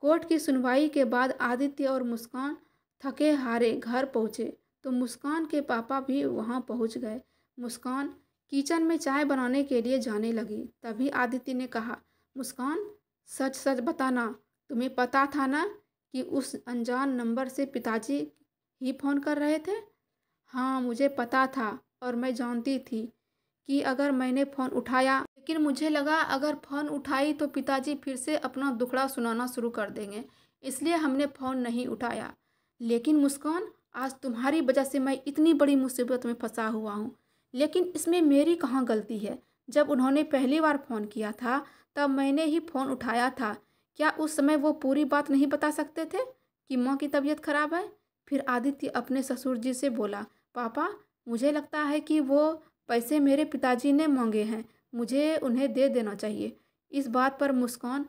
कोर्ट की सुनवाई के बाद आदित्य और मुस्कान थके हारे घर पहुँचे तो मुस्कान के पापा भी वहाँ पहुँच गए मुस्कान किचन में चाय बनाने के लिए जाने लगी तभी आदित्य ने कहा मुस्कान सच सच बताना तुम्हें पता था ना कि उस अनजान नंबर से पिताजी ही फ़ोन कर रहे थे हाँ मुझे पता था और मैं जानती थी कि अगर मैंने फ़ोन उठाया लेकिन मुझे लगा अगर फ़ोन उठाई तो पिताजी फिर से अपना दुखड़ा सुनाना शुरू कर देंगे इसलिए हमने फ़ोन नहीं उठाया लेकिन मुस्कान आज तुम्हारी वजह से मैं इतनी बड़ी मुसीबत में फंसा हुआ हूँ लेकिन इसमें मेरी कहाँ गलती है जब उन्होंने पहली बार फ़ोन किया था तब मैंने ही फ़ोन उठाया था क्या उस समय वो पूरी बात नहीं बता सकते थे कि माँ की तबीयत खराब है फिर आदित्य अपने ससुर जी से बोला पापा मुझे लगता है कि वो पैसे मेरे पिताजी ने मांगे हैं मुझे उन्हें दे देना चाहिए इस बात पर मुस्कान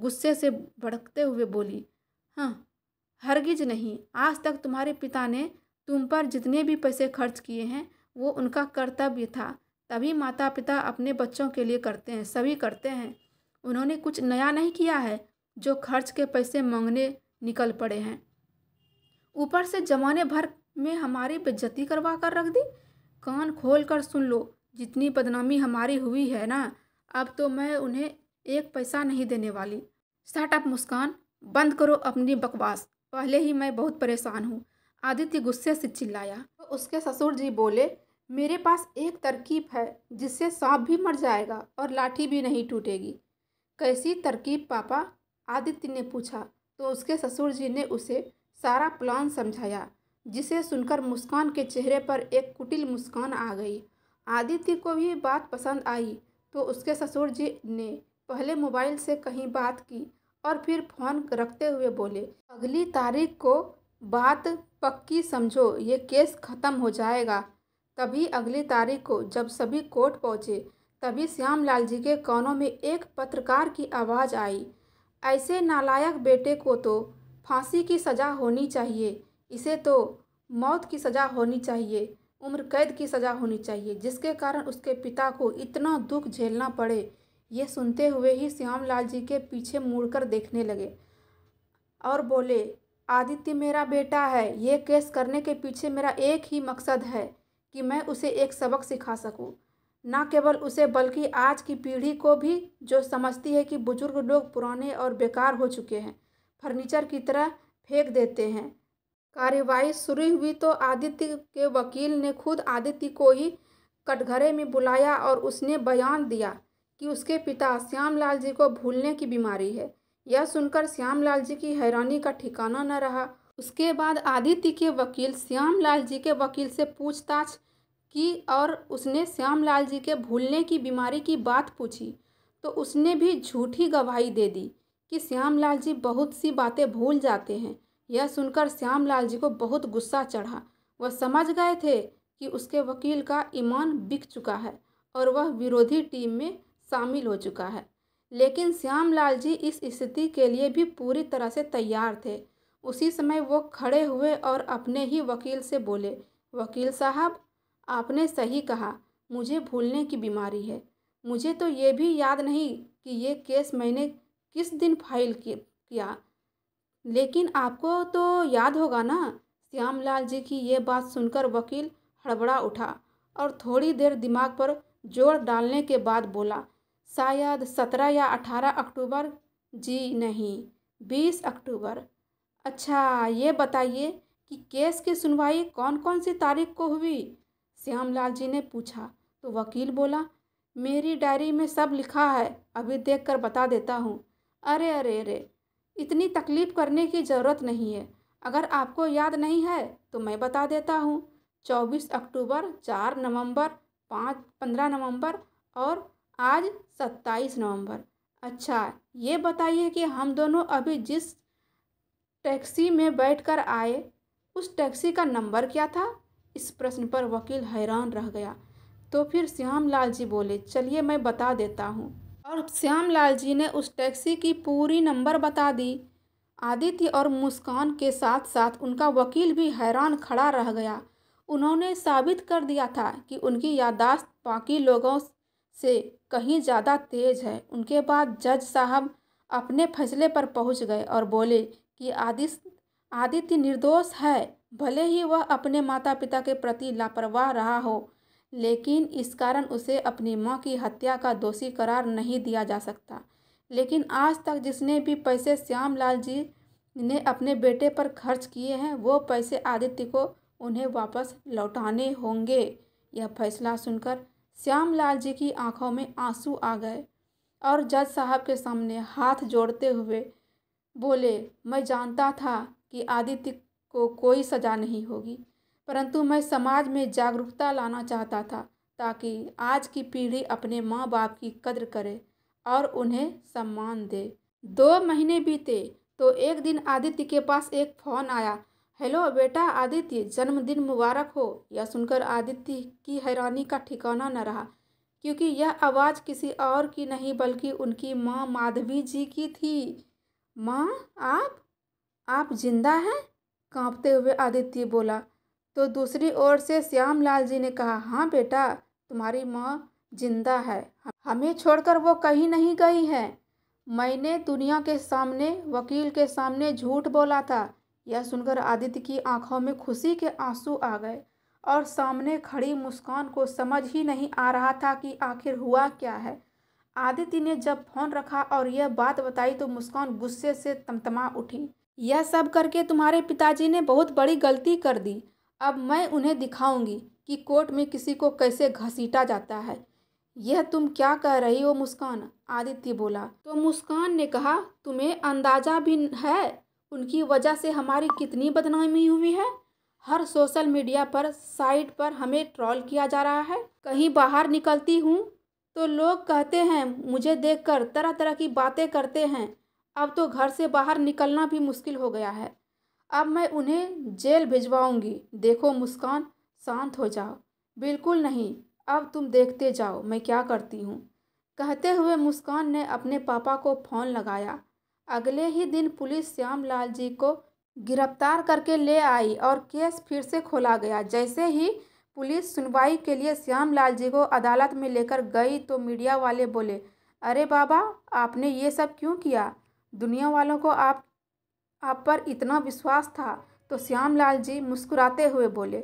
गुस्से से भड़कते हुए बोली हाँ हरगिज नहीं आज तक तुम्हारे पिता ने तुम पर जितने भी पैसे खर्च किए हैं वो उनका कर्तव्य था तभी माता पिता अपने बच्चों के लिए करते हैं सभी करते हैं उन्होंने कुछ नया नहीं किया है जो खर्च के पैसे मांगने निकल पड़े हैं ऊपर से जमाने भर में हमारी बेज्जती करवा कर रख दी कान खोल कर सुन लो जितनी बदनामी हमारी हुई है ना अब तो मैं उन्हें एक पैसा नहीं देने वाली सट अप मुस्कान बंद करो अपनी बकवास पहले ही मैं बहुत परेशान हूँ आदित्य गुस्से से चिल्लाया तो उसके ससुर जी बोले मेरे पास एक तरकीब है जिससे सांप भी मर जाएगा और लाठी भी नहीं टूटेगी कैसी तरकीब पापा आदित्य ने पूछा तो उसके ससुर जी ने उसे सारा प्लान समझाया जिसे सुनकर मुस्कान के चेहरे पर एक कुटिल मुस्कान आ गई आदित्य को भी बात पसंद आई तो उसके ससुर जी ने पहले मोबाइल से कहीं बात की और फिर फ़ोन रखते हुए बोले अगली तारीख को बात पक्की समझो ये केस ख़त्म हो जाएगा तभी अगली तारीख को जब सभी कोर्ट पहुँचे तभी श्याम लाल जी के कानों में एक पत्रकार की आवाज़ आई ऐसे नालायक बेटे को तो फांसी की सज़ा होनी चाहिए इसे तो मौत की सज़ा होनी चाहिए उम्र कैद की सज़ा होनी चाहिए जिसके कारण उसके पिता को इतना दुख झेलना पड़े ये सुनते हुए ही श्यामलाल जी के पीछे मुड़कर देखने लगे और बोले आदित्य मेरा बेटा है ये केस करने के पीछे मेरा एक ही मकसद है कि मैं उसे एक सबक सिखा सकूं न केवल उसे बल्कि आज की पीढ़ी को भी जो समझती है कि बुजुर्ग लोग पुराने और बेकार हो चुके हैं फर्नीचर की तरह फेंक देते हैं कार्यवाही शुरू हुई तो आदित्य के वकील ने खुद आदित्य को ही कटघरे में बुलाया और उसने बयान दिया कि उसके पिता श्यामलाल जी को भूलने की बीमारी है यह सुनकर श्यामलाल जी की हैरानी का ठिकाना न रहा उसके बाद आदित्य के वकील श्यामलाल जी के वकील से पूछताछ की और उसने श्यामलाल जी के भूलने की बीमारी की बात पूछी तो उसने भी झूठी गवाही दे दी कि श्यामलाल जी बहुत सी बातें भूल जाते हैं यह सुनकर श्यामलाल जी को बहुत गुस्सा चढ़ा वह समझ गए थे कि उसके वकील का ईमान बिक चुका है और वह विरोधी टीम में शामिल हो चुका है लेकिन श्यामलाल जी इस स्थिति के लिए भी पूरी तरह से तैयार थे उसी समय वो खड़े हुए और अपने ही वकील से बोले वकील साहब आपने सही कहा मुझे भूलने की बीमारी है मुझे तो ये भी याद नहीं कि ये केस मैंने किस दिन फाइल किया लेकिन आपको तो याद होगा ना श्यामलाल जी की ये बात सुनकर वकील हड़बड़ा उठा और थोड़ी देर दिमाग पर जोर डालने के बाद बोला शायद सत्रह या अठारह अक्टूबर जी नहीं बीस अक्टूबर अच्छा ये बताइए कि केस की सुनवाई कौन कौन सी तारीख को हुई श्यामलाल जी ने पूछा तो वकील बोला मेरी डायरी में सब लिखा है अभी देख कर बता देता हूँ अरे अरे अरे इतनी तकलीफ़ करने की ज़रूरत नहीं है अगर आपको याद नहीं है तो मैं बता देता हूँ चौबीस अक्टूबर चार नवंबर पाँच पंद्रह नवंबर और आज सत्ताईस नवंबर अच्छा ये बताइए कि हम दोनों अभी जिस टैक्सी में बैठकर आए उस टैक्सी का नंबर क्या था इस प्रश्न पर वकील हैरान रह गया तो फिर श्याम लाल जी बोले चलिए मैं बता देता हूँ और श्याम लाल जी ने उस टैक्सी की पूरी नंबर बता दी आदित्य और मुस्कान के साथ साथ उनका वकील भी हैरान खड़ा रह गया उन्होंने साबित कर दिया था कि उनकी यादाश्त बाकी लोगों से कहीं ज़्यादा तेज है उनके बाद जज साहब अपने फैसले पर पहुंच गए और बोले कि आदित्य आदित्य निर्दोष है भले ही वह अपने माता पिता के प्रति लापरवाह रहा हो लेकिन इस कारण उसे अपनी माँ की हत्या का दोषी करार नहीं दिया जा सकता लेकिन आज तक जिसने भी पैसे श्याम लाल जी ने अपने बेटे पर खर्च किए हैं वो पैसे आदित्य को उन्हें वापस लौटाने होंगे यह फैसला सुनकर श्याम लाल जी की आंखों में आंसू आ गए और जज साहब के सामने हाथ जोड़ते हुए बोले मैं जानता था कि आदित्य को कोई सज़ा नहीं होगी परंतु मैं समाज में जागरूकता लाना चाहता था ताकि आज की पीढ़ी अपने माँ बाप की कदर करे और उन्हें सम्मान दे दो महीने बीते तो एक दिन आदित्य के पास एक फ़ोन आया हेलो बेटा आदित्य जन्मदिन मुबारक हो यह सुनकर आदित्य की हैरानी का ठिकाना न रहा क्योंकि यह आवाज़ किसी और की नहीं बल्कि उनकी माँ माधवी जी की थी माँ आप आप जिंदा हैं कांपते हुए आदित्य बोला तो दूसरी ओर से श्यामलाल जी ने कहा हाँ बेटा तुम्हारी माँ जिंदा है हमें छोड़कर वो कहीं नहीं गई है मैंने दुनिया के सामने वकील के सामने झूठ बोला था यह सुनकर आदित्य की आंखों में खुशी के आंसू आ गए और सामने खड़ी मुस्कान को समझ ही नहीं आ रहा था कि आखिर हुआ क्या है आदित्य ने जब फोन रखा और यह बात बताई तो मुस्कान गुस्से से तमतमा उठी यह सब करके तुम्हारे पिताजी ने बहुत बड़ी गलती कर दी अब मैं उन्हें दिखाऊंगी कि कोर्ट में किसी को कैसे घसीटा जाता है यह तुम क्या कह रही हो मुस्कान आदित्य बोला तो मुस्कान ने कहा तुम्हें अंदाज़ा भी है उनकी वजह से हमारी कितनी बदनामी हुई है हर सोशल मीडिया पर साइट पर हमें ट्रॉल किया जा रहा है कहीं बाहर निकलती हूँ तो लोग कहते हैं मुझे देखकर तरह तरह की बातें करते हैं अब तो घर से बाहर निकलना भी मुश्किल हो गया है अब मैं उन्हें जेल भिजवाऊंगी देखो मुस्कान शांत हो जाओ बिल्कुल नहीं अब तुम देखते जाओ मैं क्या करती हूँ कहते हुए मुस्कान ने अपने पापा को फ़ोन लगाया अगले ही दिन पुलिस श्याम लाल जी को गिरफ्तार करके ले आई और केस फिर से खोला गया जैसे ही पुलिस सुनवाई के लिए श्याम लाल जी को अदालत में लेकर गई तो मीडिया वाले बोले अरे बाबा आपने ये सब क्यों किया दुनिया वालों को आप आप पर इतना विश्वास था तो श्यामलाल जी मुस्कुराते हुए बोले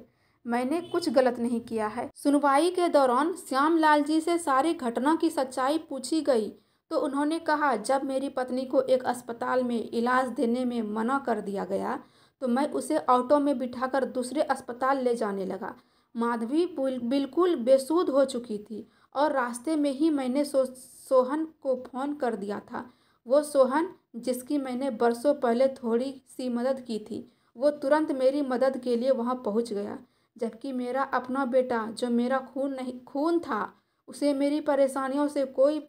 मैंने कुछ गलत नहीं किया है सुनवाई के दौरान श्यामलाल जी से सारी घटना की सच्चाई पूछी गई तो उन्होंने कहा जब मेरी पत्नी को एक अस्पताल में इलाज देने में मना कर दिया गया तो मैं उसे ऑटो में बिठाकर दूसरे अस्पताल ले जाने लगा माधवी बिल्कुल बेसुध हो चुकी थी और रास्ते में ही मैंने सो सोहन को फ़ोन कर दिया था वो सोहन जिसकी मैंने बरसों पहले थोड़ी सी मदद की थी वो तुरंत मेरी मदद के लिए वहाँ पहुँच गया जबकि मेरा अपना बेटा जो मेरा खून नहीं खून था उसे मेरी परेशानियों से कोई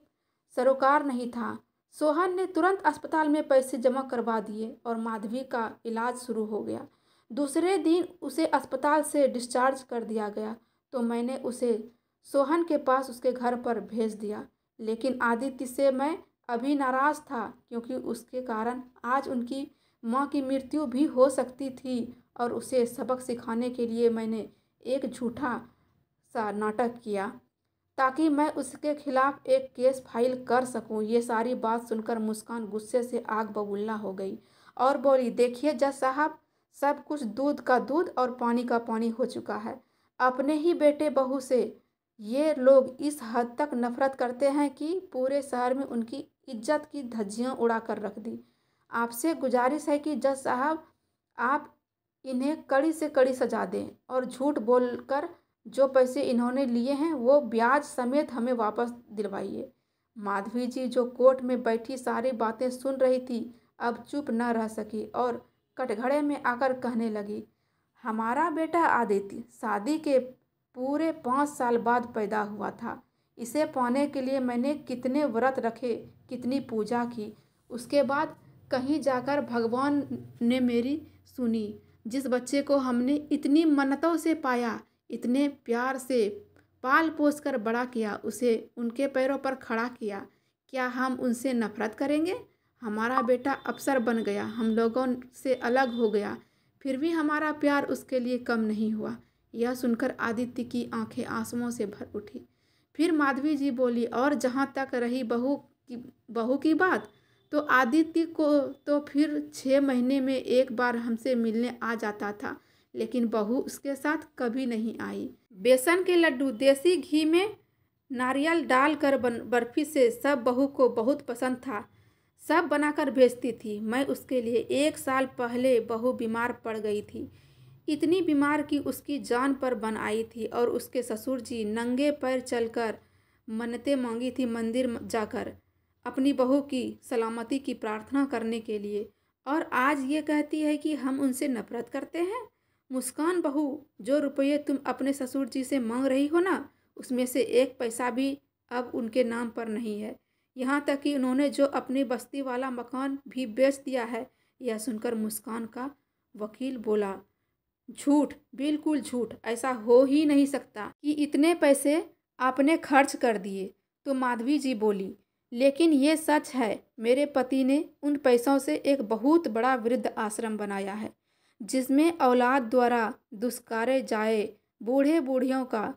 सरोकार नहीं था सोहन ने तुरंत अस्पताल में पैसे जमा करवा दिए और माधवी का इलाज शुरू हो गया दूसरे दिन उसे अस्पताल से डिस्चार्ज कर दिया गया तो मैंने उसे सोहन के पास उसके घर पर भेज दिया लेकिन आदित्य से मैं अभी नाराज था क्योंकि उसके कारण आज उनकी माँ की मृत्यु भी हो सकती थी और उसे सबक सिखाने के लिए मैंने एक झूठा सा नाटक किया ताकि मैं उसके खिलाफ एक केस फाइल कर सकूं ये सारी बात सुनकर मुस्कान गुस्से से आग बबूला हो गई और बोली देखिए जज साहब सब कुछ दूध का दूध और पानी का पानी हो चुका है अपने ही बेटे बहू से ये लोग इस हद तक नफरत करते हैं कि पूरे शहर में उनकी इज्जत की धज्जियाँ उड़ा कर रख दी आपसे गुजारिश है कि जज साहब आप इन्हें कड़ी से कड़ी सजा दें और झूठ बोलकर जो पैसे इन्होंने लिए हैं वो ब्याज समेत हमें वापस दिलवाइए माधवी जी जो कोर्ट में बैठी सारी बातें सुन रही थी अब चुप न रह सकी और कटघड़े में आकर कहने लगी हमारा बेटा आदित्य शादी के पूरे पाँच साल बाद पैदा हुआ था इसे पाने के लिए मैंने कितने व्रत रखे कितनी पूजा की उसके बाद कहीं जाकर भगवान ने मेरी सुनी जिस बच्चे को हमने इतनी मन्नतों से पाया इतने प्यार से पाल पोस कर बड़ा किया उसे उनके पैरों पर खड़ा किया क्या हम उनसे नफरत करेंगे हमारा बेटा अफसर बन गया हम लोगों से अलग हो गया फिर भी हमारा प्यार उसके लिए कम नहीं हुआ यह सुनकर आदित्य की आंखें आंसुओं से भर उठी फिर माधवी जी बोली और जहाँ तक रही बहू की बहू की बात तो आदित्य को तो फिर छः महीने में एक बार हमसे मिलने आ जाता था लेकिन बहू उसके साथ कभी नहीं आई बेसन के लड्डू देसी घी में नारियल डालकर बन बर्फी से सब बहू को बहुत पसंद था सब बनाकर भेजती थी मैं उसके लिए एक साल पहले बहू बीमार पड़ गई थी इतनी बीमार कि उसकी जान पर बन आई थी और उसके ससुर जी नंगे पैर चलकर मन्नतें मांगी थी मंदिर जाकर अपनी बहू की सलामती की प्रार्थना करने के लिए और आज ये कहती है कि हम उनसे नफरत करते हैं मुस्कान बहू जो रुपये तुम अपने ससुर जी से मांग रही हो ना उसमें से एक पैसा भी अब उनके नाम पर नहीं है यहाँ तक कि उन्होंने जो अपनी बस्ती वाला मकान भी बेच दिया है यह सुनकर मुस्कान का वकील बोला झूठ बिल्कुल झूठ ऐसा हो ही नहीं सकता कि इतने पैसे आपने खर्च कर दिए तो माधवी जी बोली लेकिन ये सच है मेरे पति ने उन पैसों से एक बहुत बड़ा वृद्ध आश्रम बनाया है जिसमें औलाद द्वारा दुष्कारे जाए बूढ़े बूढ़ियों का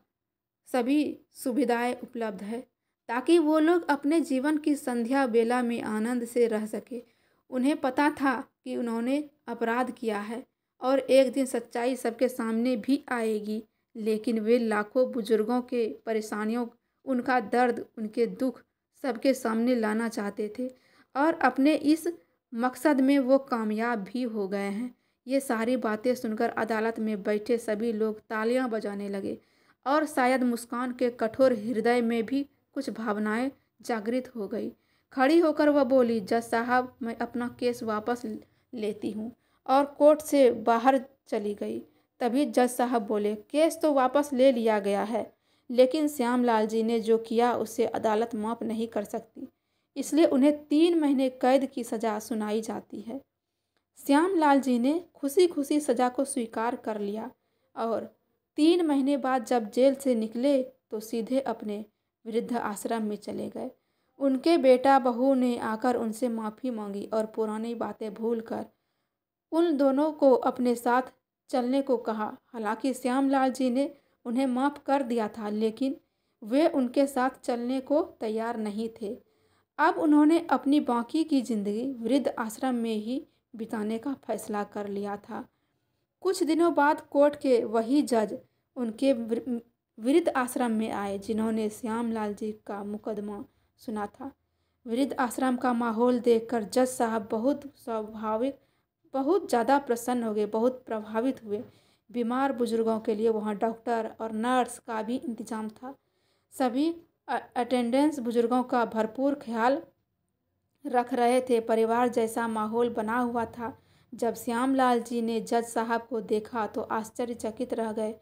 सभी सुविधाएं उपलब्ध है ताकि वो लोग अपने जीवन की संध्या बेला में आनंद से रह सके उन्हें पता था कि उन्होंने अपराध किया है और एक दिन सच्चाई सबके सामने भी आएगी लेकिन वे लाखों बुजुर्गों के परेशानियों उनका दर्द उनके दुख सबके सामने लाना चाहते थे और अपने इस मकसद में वो कामयाब भी हो गए हैं ये सारी बातें सुनकर अदालत में बैठे सभी लोग तालियां बजाने लगे और शायद मुस्कान के कठोर हृदय में भी कुछ भावनाएं जागृत हो गई खड़ी होकर वह बोली जज साहब मैं अपना केस वापस लेती हूँ और कोर्ट से बाहर चली गई तभी जज साहब बोले केस तो वापस ले लिया गया है लेकिन श्याम लाल जी ने जो किया उसे अदालत माफ नहीं कर सकती इसलिए उन्हें तीन महीने कैद की सज़ा सुनाई जाती है श्याम लाल जी ने खुशी खुशी सज़ा को स्वीकार कर लिया और तीन महीने बाद जब जेल से निकले तो सीधे अपने वृद्ध आश्रम में चले गए उनके बेटा बहू ने आकर उनसे माफ़ी मांगी और पुरानी बातें भूलकर उन दोनों को अपने साथ चलने को कहा हालांकि श्यामलाल जी ने उन्हें माफ़ कर दिया था लेकिन वे उनके साथ चलने को तैयार नहीं थे अब उन्होंने अपनी बाकी की ज़िंदगी वृद्ध आश्रम में ही बिताने का फैसला कर लिया था कुछ दिनों बाद कोर्ट के वही जज उनके वृद्ध आश्रम में आए जिन्होंने श्यामलाल जी का मुकदमा सुना था वृद्ध आश्रम का माहौल देखकर जज साहब बहुत स्वाभाविक बहुत ज़्यादा प्रसन्न हो गए बहुत प्रभावित हुए बीमार बुजुर्गों के लिए वहाँ डॉक्टर और नर्स का भी इंतज़ाम था सभी अटेंडेंस बुजुर्गों का भरपूर ख्याल रख रहे थे परिवार जैसा माहौल बना हुआ था जब श्याम लाल जी ने जज साहब को देखा तो आश्चर्यचकित रह गए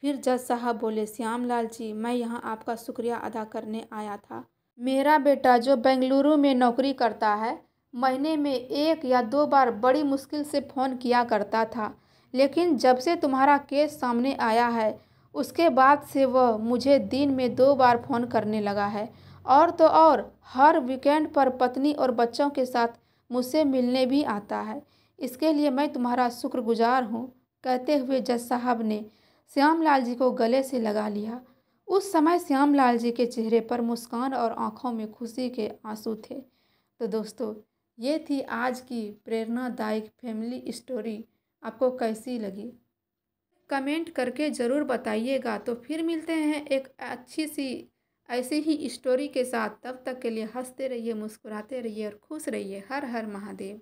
फिर जज साहब बोले श्याम लाल जी मैं यहाँ आपका शुक्रिया अदा करने आया था मेरा बेटा जो बेंगलुरु में नौकरी करता है महीने में एक या दो बार बड़ी मुश्किल से फ़ोन किया करता था लेकिन जब से तुम्हारा केस सामने आया है उसके बाद से वह मुझे दिन में दो बार फ़ोन करने लगा है और तो और हर वीकेंड पर पत्नी और बच्चों के साथ मुझसे मिलने भी आता है इसके लिए मैं तुम्हारा शुक्रगुजार हूँ कहते हुए जज साहब ने श्यामलाल जी को गले से लगा लिया उस समय श्यामलाल जी के चेहरे पर मुस्कान और आँखों में खुशी के आंसू थे तो दोस्तों ये थी आज की प्रेरणादायक फैमिली स्टोरी आपको कैसी लगी कमेंट करके ज़रूर बताइएगा तो फिर मिलते हैं एक अच्छी सी ऐसी ही स्टोरी के साथ तब तक के लिए हंसते रहिए मुस्कुराते रहिए और खुश रहिए हर हर महादेव